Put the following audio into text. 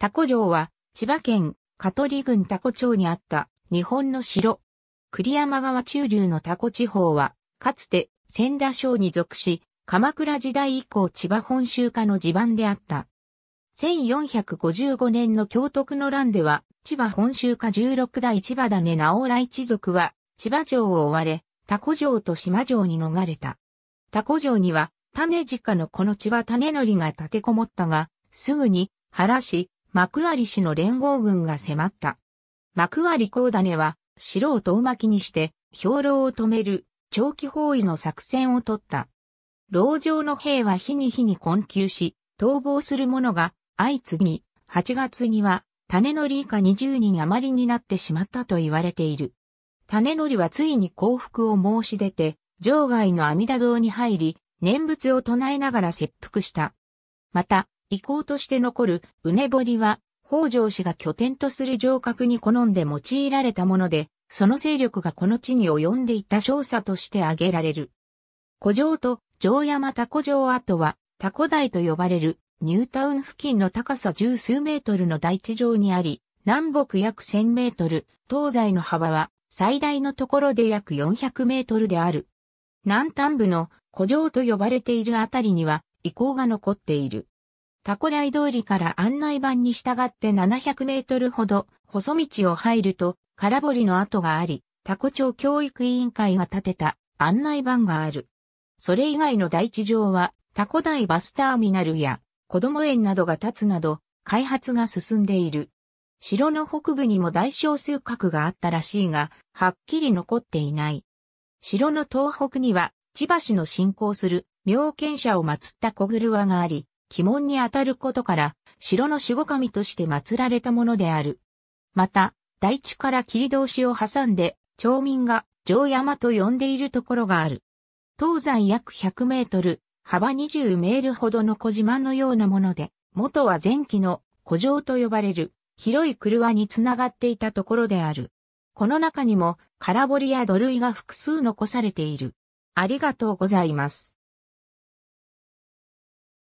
タコ城は、千葉県、香取郡タコ町にあった、日本の城。栗山川中流のタコ地方は、かつて、千田省に属し、鎌倉時代以降千葉本州化の地盤であった。1455年の都徳の乱では、千葉本州化16代千葉種直来一族は、千葉城を追われ、タコ城と島城に逃れた。タコ城には、種下のこの千葉種のりが立てこもったが、すぐに、原し、幕張氏の連合軍が迫った。幕張高種は、城を遠巻きにして、兵糧を止める、長期包囲の作戦を取った。牢城の兵は日に日に困窮し、逃亡する者が相次ぎ、8月には、種のり以下20人余りになってしまったと言われている。種のりはついに降伏を申し出て、場外の阿弥陀堂に入り、念仏を唱えながら切腹した。また、遺構として残る、うねぼりは、北条氏が拠点とする城郭に好んで用いられたもので、その勢力がこの地に及んでいた少佐として挙げられる。古城と城山タコ城跡は、タコ台と呼ばれるニュータウン付近の高さ十数メートルの大地上にあり、南北約1000メートル、東西の幅は最大のところで約400メートルである。南端部の古城と呼ばれているあたりには遺構が残っている。タコ台通りから案内板に従って700メートルほど細道を入ると空堀の跡があり、タコ町教育委員会が建てた案内板がある。それ以外の大地上はタコ台バスターミナルや子供園などが建つなど開発が進んでいる。城の北部にも大小数角があったらしいが、はっきり残っていない。城の東北には千葉市の信仰する妙見社を祀った小車があり、鬼門にあたることから、城の守護神として祀られたものである。また、大地から切通しを挟んで、町民が城山と呼んでいるところがある。東西約100メートル、幅20メールほどの小島のようなもので、元は前期の古城と呼ばれる広い車につながっていたところである。この中にも空堀や土塁が複数残されている。ありがとうございます。